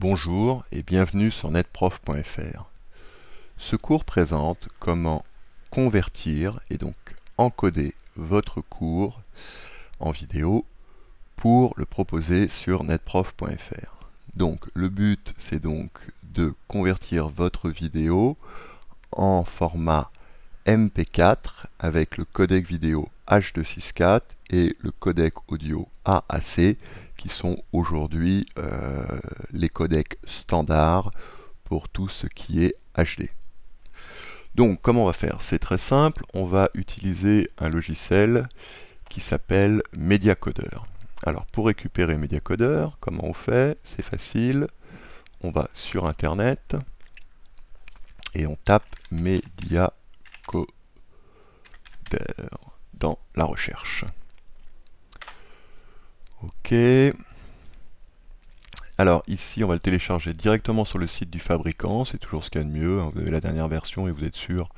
Bonjour et bienvenue sur netprof.fr. Ce cours présente comment convertir et donc encoder votre cours en vidéo pour le proposer sur netprof.fr. Donc le but c'est donc de convertir votre vidéo en format MP4 avec le codec vidéo H264 et le codec audio AAC qui sont aujourd'hui euh, les codecs standards pour tout ce qui est HD. Donc comment on va faire C'est très simple, on va utiliser un logiciel qui s'appelle MediaCoder. Alors pour récupérer MediaCoder, comment on fait C'est facile, on va sur internet et on tape MediaCoder dans la recherche. Ok. Alors ici, on va le télécharger directement sur le site du fabricant, c'est toujours ce qu'il y a de mieux, hein. vous avez la dernière version et vous êtes sûr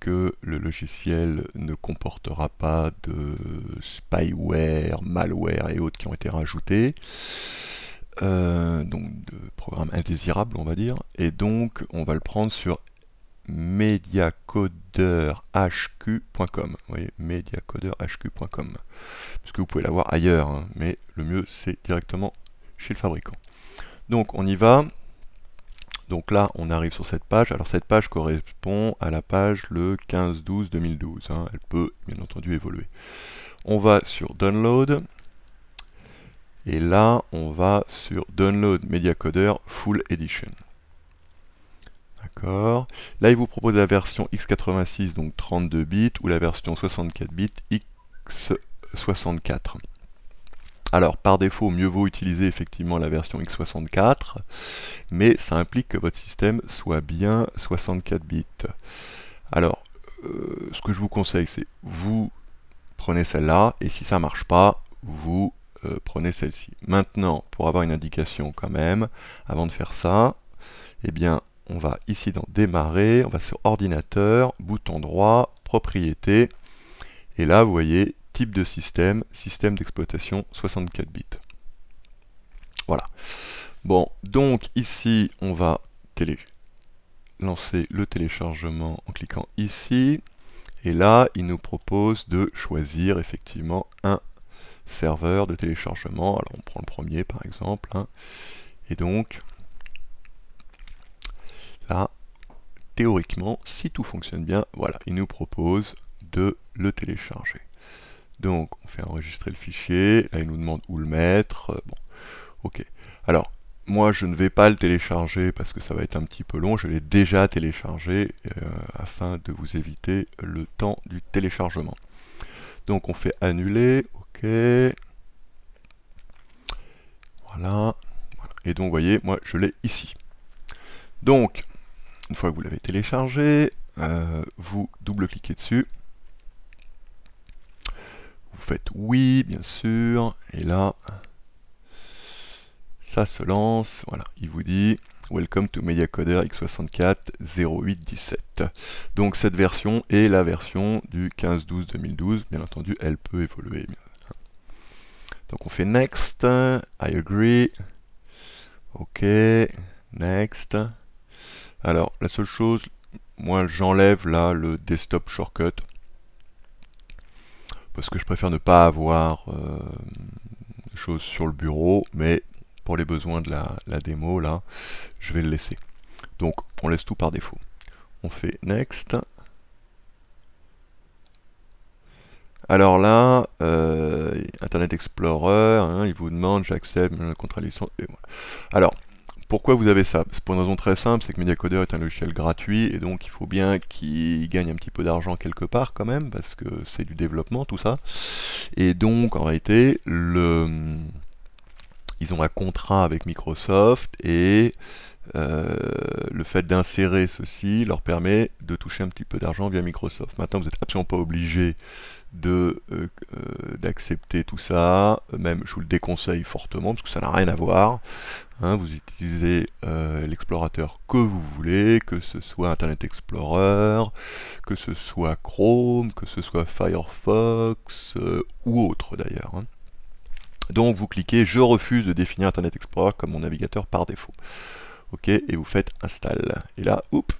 que le logiciel ne comportera pas de spyware, malware et autres qui ont été rajoutés. Euh, donc de programmes indésirables on va dire et donc on va le prendre sur mediacoderhq.com. Vous voyez, mediacoderhq.com. Parce vous pouvez l'avoir ailleurs, hein, mais le mieux c'est directement chez le fabricant. Donc on y va. Donc là, on arrive sur cette page. Alors cette page correspond à la page le 15-12-2012. Hein. Elle peut bien entendu évoluer. On va sur Download. Et là, on va sur Download mediacoder Full Edition. D'accord. Là, il vous propose la version x86, donc 32 bits, ou la version 64 bits x64. Alors, par défaut, mieux vaut utiliser effectivement la version x64, mais ça implique que votre système soit bien 64 bits. Alors, euh, ce que je vous conseille, c'est vous prenez celle-là, et si ça ne marche pas, vous euh, prenez celle-ci. Maintenant, pour avoir une indication quand même, avant de faire ça, eh bien, on va ici dans démarrer, on va sur ordinateur, bouton droit, propriétés. Et là, vous voyez, type de système, système d'exploitation 64 bits. Voilà. Bon, donc ici, on va télé lancer le téléchargement en cliquant ici. Et là, il nous propose de choisir effectivement un serveur de téléchargement. Alors, on prend le premier, par exemple. Hein. Et donc, là, théoriquement, si tout fonctionne bien, voilà, il nous propose de le télécharger. Donc, on fait enregistrer le fichier, là, il nous demande où le mettre, euh, bon, ok. Alors, moi, je ne vais pas le télécharger parce que ça va être un petit peu long, je l'ai déjà téléchargé euh, afin de vous éviter le temps du téléchargement. Donc, on fait annuler, ok. Voilà. voilà. Et donc, vous voyez, moi, je l'ai ici. Donc, une fois que vous l'avez téléchargé, euh, vous double-cliquez dessus. Vous faites oui, bien sûr, et là, ça se lance. Voilà, il vous dit Welcome to MediaCoder X64 0817. Donc cette version est la version du 15-12-2012. Bien entendu, elle peut évoluer. Donc on fait Next, I agree, OK, Next. Alors, la seule chose, moi j'enlève là le desktop shortcut parce que je préfère ne pas avoir euh, choses sur le bureau, mais pour les besoins de la, démo là, je vais le laisser. Donc on laisse tout par défaut. On fait next. Alors là, euh, Internet Explorer, hein, il vous demande, j'accepte, contrat de licence. Alors, pourquoi vous avez ça C'est pour une raison très simple, c'est que MediaCoder est un logiciel gratuit et donc il faut bien qu'il gagne un petit peu d'argent quelque part quand même, parce que c'est du développement tout ça. Et donc en réalité, le... ils ont un contrat avec Microsoft et euh, le fait d'insérer ceci leur permet de toucher un petit peu d'argent via Microsoft. Maintenant, vous n'êtes absolument pas obligé euh, euh, d'accepter tout ça, même je vous le déconseille fortement parce que ça n'a rien à voir. Hein, vous utilisez euh, l'explorateur que vous voulez, que ce soit Internet Explorer, que ce soit Chrome, que ce soit Firefox euh, ou autre d'ailleurs. Hein. Donc vous cliquez Je refuse de définir Internet Explorer comme mon navigateur par défaut. OK, et vous faites Install. Et là, oups,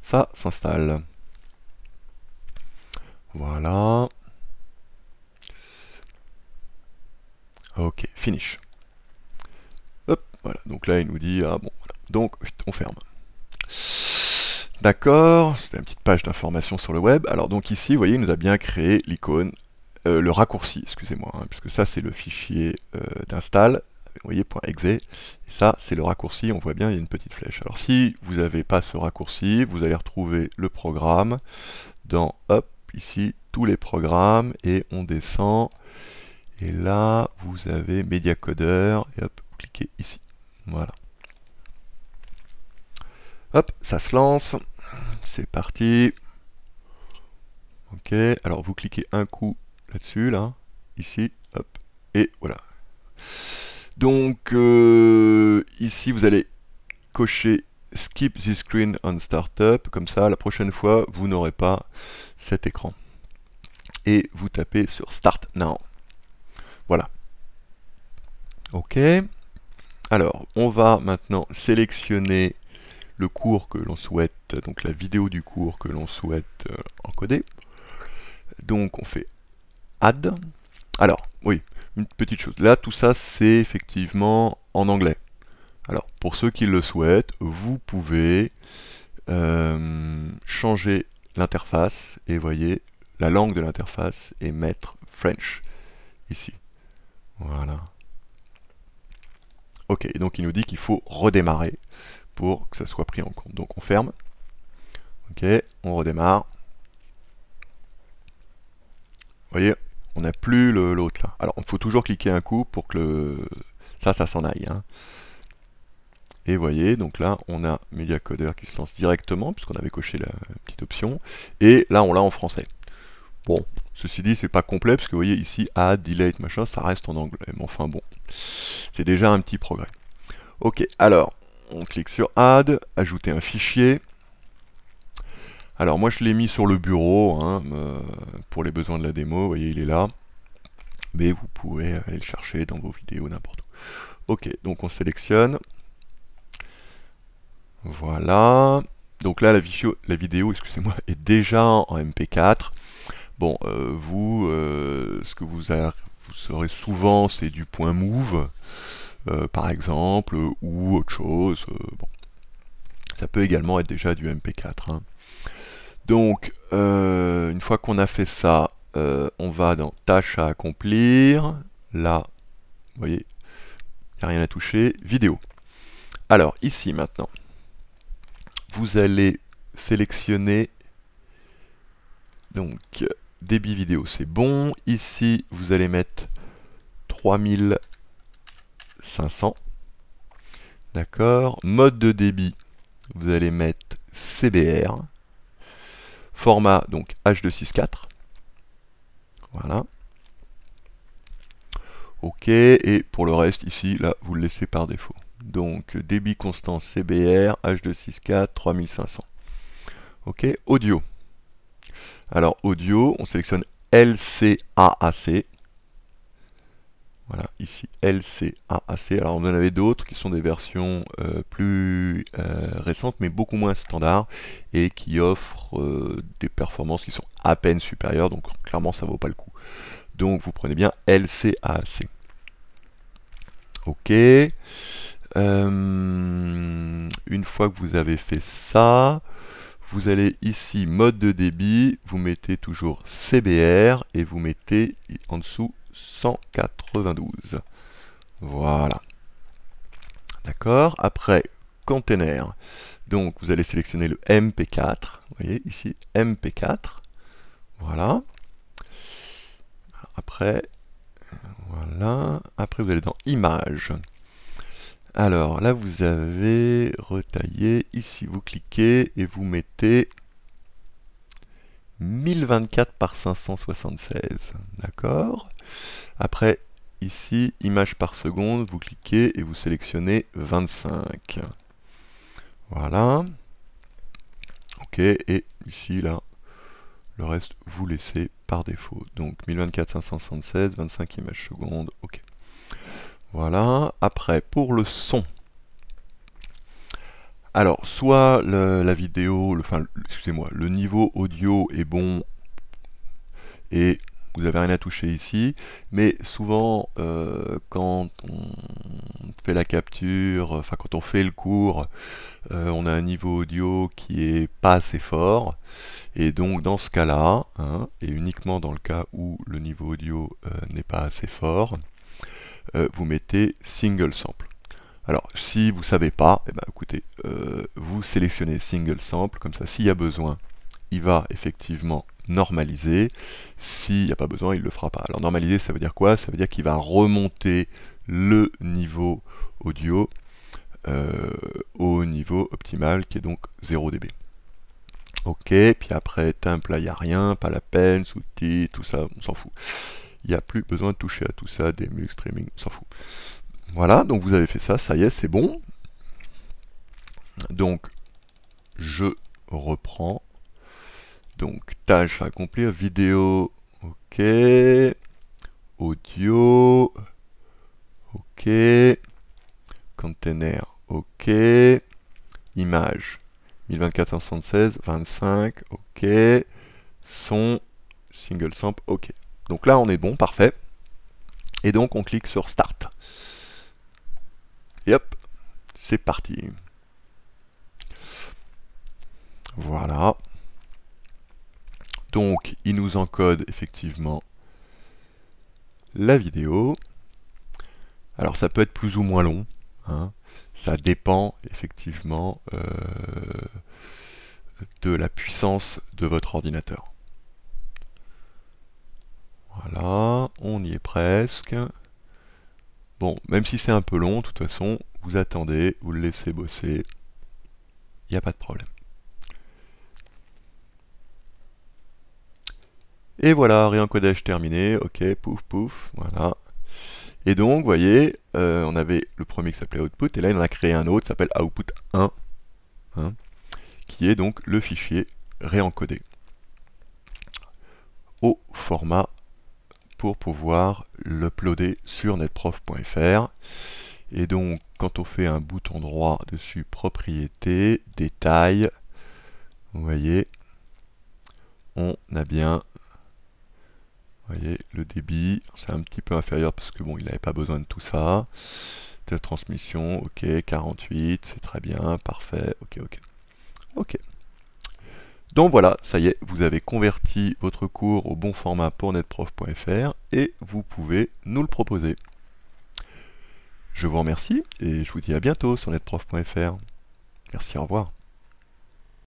ça s'installe. Voilà. OK, finish. Voilà, donc là il nous dit, ah bon, voilà. donc on ferme. D'accord, c'est une petite page d'information sur le web. Alors donc ici, vous voyez, il nous a bien créé l'icône, euh, le raccourci, excusez-moi, hein, puisque ça c'est le fichier euh, d'install, vous voyez, .exe, et ça c'est le raccourci, on voit bien, il y a une petite flèche. Alors si vous n'avez pas ce raccourci, vous allez retrouver le programme dans, hop, ici, tous les programmes, et on descend, et là, vous avez MediaCoder, et hop, cliquez ici. Voilà. Hop, ça se lance. C'est parti. Ok, alors vous cliquez un coup là-dessus, là, ici, hop, et voilà. Donc euh, ici vous allez cocher Skip the screen on startup, comme ça la prochaine fois vous n'aurez pas cet écran. Et vous tapez sur Start Now. Voilà. Ok. Alors, on va maintenant sélectionner le cours que l'on souhaite, donc la vidéo du cours que l'on souhaite euh, encoder. Donc on fait add. Alors, oui, une petite chose. Là, tout ça, c'est effectivement en anglais. Alors, pour ceux qui le souhaitent, vous pouvez euh, changer l'interface et voyez la langue de l'interface et mettre French ici. Voilà. OK, donc il nous dit qu'il faut redémarrer pour que ça soit pris en compte. Donc on ferme. OK, on redémarre. Vous voyez, on n'a plus l'autre là. Alors il faut toujours cliquer un coup pour que ça, ça s'en aille. Hein. Et Et voyez, donc là, on a MediaCoder qui se lance directement, puisqu'on avait coché la petite option. Et là, on l'a en français. Bon, Ceci dit, c'est pas complet, parce que vous voyez ici, add, delete, machin, ça reste en anglais. Mais enfin bon, c'est déjà un petit progrès. Ok, alors, on clique sur add, ajouter un fichier. Alors moi je l'ai mis sur le bureau, hein, euh, pour les besoins de la démo, vous voyez il est là. Mais vous pouvez aller le chercher dans vos vidéos, n'importe où. Ok, donc on sélectionne. Voilà. Donc là, la, la vidéo excusez-moi, est déjà en MP4. Bon, euh, vous, euh, ce que vous, vous saurez souvent, c'est du point move, euh, par exemple, ou autre chose. Ça peut également être déjà du MP4. Hein. Donc, une fois qu'on a fait ça, on va dans tâches à accomplir. Là, vous voyez, il n'y a rien à toucher. Vidéo. Alors, ici maintenant, vous allez sélectionner donc débit vidéo c'est bon. Ici, vous allez mettre 3500. D'accord. Mode de débit, vous allez mettre CBR. Format, donc H264. Voilà. OK. Et pour le reste, ici, là, vous le laissez par défaut. Donc, débit constant CBR, H264, 3500. OK. Audio. Alors audio, on sélectionne LCAAC. Voilà, ici LCAAC. Alors on en avait d'autres qui sont des versions euh, plus euh, récentes mais beaucoup moins standard et qui offrent euh, des performances qui sont à peine supérieures, donc clairement ça ne vaut pas le coup. Donc vous prenez bien LCAAC. Ok. une fois que vous avez fait ça, vous allez ici mode de débit, vous mettez toujours CBR et vous mettez en dessous 192. Voilà. D'accord Après, container. Donc vous allez sélectionner le MP4. Vous voyez ici, MP4. Voilà. Après, voilà. Après vous allez dans Images. Alors là, vous avez retaillé. Ici, vous cliquez et vous mettez 1024 par 576. D'accord Après, ici, image par seconde, vous cliquez et vous sélectionnez 25. Voilà. OK, et ici, là, le reste, vous laissez par défaut. Donc 1024 576, 25 images secondes, OK. Voilà. Après, pour le son. Alors, soit la vidéo, enfin, excusez-moi, le niveau audio est bon et vous n'avez rien à toucher ici, mais souvent euh, quand on fait la capture, enfin quand on fait le cours, euh, on a un niveau audio qui est pas assez fort, et donc dans ce cas-là, hein, et uniquement dans le cas où le niveau audio euh, n'est pas assez fort, euh, vous mettez single sample. Alors si vous ne savez pas, eh ben, écoutez, euh, vous sélectionnez single sample, comme ça s'il y a besoin, il va effectivement normaliser. S'il n'y a pas besoin, il ne le fera pas. Alors normaliser, ça veut dire quoi Ça veut dire qu'il va remonter le niveau audio euh, au niveau optimal qui est donc 0 dB. Ok, puis après, Timp » là, il n'y a rien, pas la peine, sous tout ça, on s'en fout il n'y a plus besoin de toucher à tout ça, des mux streaming, s'en fout. Voilà, donc vous avez fait ça, ça y est, c'est bon. Donc, je reprends. Donc, tâche à accomplir, vidéo, ok. Audio, ok. Container, ok. Image, 1024, 25, ok. Son, single sample, ok. Donc là, on est bon, parfait. Et donc, on clique sur Start. Et hop, c'est parti. Voilà. Donc, il nous encode effectivement la vidéo. Alors, ça peut être plus ou moins long. Hein. Ça dépend effectivement euh, de la puissance de votre ordinateur on y est presque. Bon, même si c'est un peu long, de toute façon, vous attendez, vous le laissez bosser. Il n'y a pas de problème. Et voilà, réencodage terminé. Ok, pouf, pouf, voilà. Et donc, vous voyez, euh, on avait le premier qui s'appelait output, et là, il en a créé un autre qui s'appelle output 1, hein, qui est donc le fichier réencodé au format pour pouvoir l'uploader sur netprof.fr. Et donc, quand on fait un bouton droit dessus, propriété, détail, vous voyez, on a bien voyez, le débit, c'est un petit peu inférieur parce que bon, il n'avait pas besoin de tout ça. De transmission, ok, 48, c'est très bien, parfait, ok, ok. Ok. Donc voilà, ça y est, vous avez converti votre cours au bon format pour netprof.fr et vous pouvez nous le proposer. Je vous remercie et je vous dis à bientôt sur netprof.fr. Merci, au revoir.